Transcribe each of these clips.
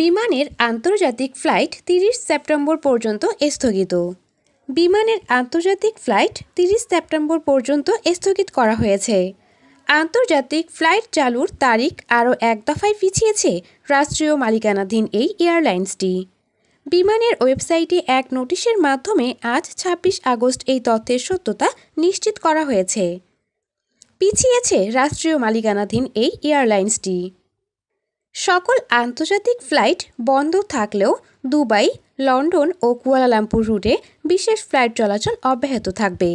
বিমানের আন্তর্জাতিক ফ্লাইট তিরিশ সেপ্টেম্বর পর্যন্ত স্থগিত বিমানের আন্তর্জাতিক ফ্লাইট তিরিশ সেপ্টেম্বর পর্যন্ত স্থগিত করা হয়েছে আন্তর্জাতিক ফ্লাইট চালুর তারিখ আরও এক দফায় পিছিয়েছে রাষ্ট্রীয় মালিকানাধীন এই এয়ারলাইন্সটি বিমানের ওয়েবসাইটে এক নোটিশের মাধ্যমে আজ ছাব্বিশ আগস্ট এই তথ্যের সত্যতা নিশ্চিত করা হয়েছে পিছিয়েছে রাষ্ট্রীয় মালিকানাধীন এই এয়ারলাইন্সটি সকল আন্তর্জাতিক ফ্লাইট বন্ধ থাকলেও দুবাই লন্ডন ও কুয়ালালামপুর রুটে বিশেষ ফ্লাইট চলাচল অব্যাহত থাকবে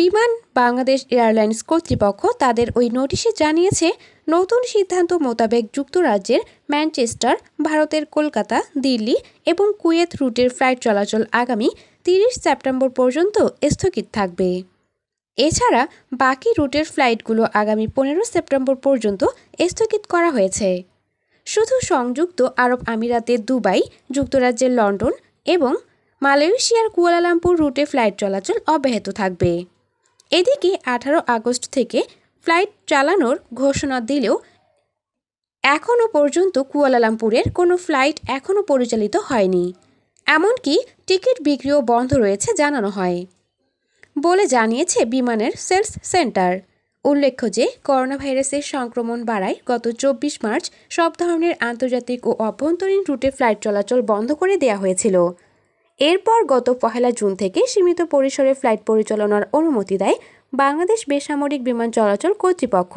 বিমান বাংলাদেশ এয়ারলাইন্স কর্তৃপক্ষ তাদের ওই নোটিশে জানিয়েছে নতুন সিদ্ধান্ত মোতাবেক যুক্তরাজ্যের ম্যানচেস্টার ভারতের কলকাতা দিল্লি এবং কুয়েত রুটের ফ্লাইট চলাচল আগামী তিরিশ সেপ্টেম্বর পর্যন্ত স্থগিত থাকবে এছাড়া বাকি রুটের ফ্লাইটগুলো আগামী পনেরো সেপ্টেম্বর পর্যন্ত স্থগিত করা হয়েছে শুধু সংযুক্ত আরব আমিরাতের দুবাই যুক্তরাজ্যের লন্ডন এবং মালয়েশিয়ার কুয়ালালামপুর রুটে ফ্লাইট চলাচল অব্যাহত থাকবে এদিকে আঠারো আগস্ট থেকে ফ্লাইট চালানোর ঘোষণা দিলেও এখনও পর্যন্ত কুয়ালালামপুরের কোনো ফ্লাইট এখনও পরিচালিত হয়নি এমনকি টিকিট বিক্রিও বন্ধ রয়েছে জানানো হয় বলে জানিয়েছে বিমানের সেলস সেন্টার উল্লেখ্য যে করোনা ভাইরাসের সংক্রমণ বাড়ায় গত চব্বিশ মার্চ সব ধরনের আন্তর্জাতিক ও অভ্যন্তরীণ রুটে ফ্লাইট চলাচল বন্ধ করে দেওয়া হয়েছিল এরপর গত পহেলা জুন থেকে সীমিত পরিসরে ফ্লাইট পরিচালনার অনুমতি দেয় বাংলাদেশ বেসামরিক বিমান চলাচল কর্তৃপক্ষ